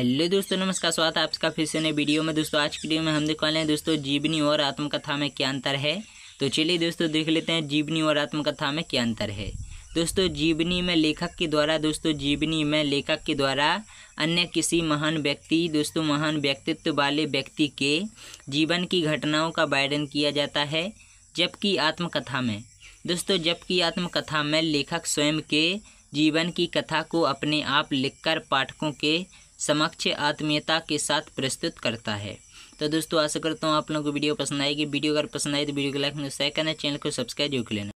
hello दोस्तों नमस्कार स्वागत है आपका फिर से नए वीडियो में दोस्तों आज की वीडियो में हम देख वाले हैं दोस्तों जीवनी और आत्मकथा में क्या अंतर है तो चलिए दोस्तों देख लेते हैं जीवनी और आत्मकथा में क्या अंतर है दोस्तों जीवनी में लेखक के द्वारा दोस्तों जीवनी में लेखक के द्वारा अन्य किसी महान व्यक्ति दोस्तों महान व्यक्तित्व वाले व्यक्ति के जीवन की घटनाओं का वर्णन किया जाता है जबकि आत्मकथा में दोस्तों जबकि आत्मकथा में लेखक स्वयं के जीवन की कथा को अपने आप लिखकर पाठकों के समक्ष आत्मीयता के साथ प्रस्तुत करता है तो दोस्तों आशा करता हूँ आप लोगों को वीडियो पसंद आएगी वीडियो अगर पसंद आए तो वीडियो को लाइक शेयर करना चैनल को सब्सक्राइब जरूर कर लेना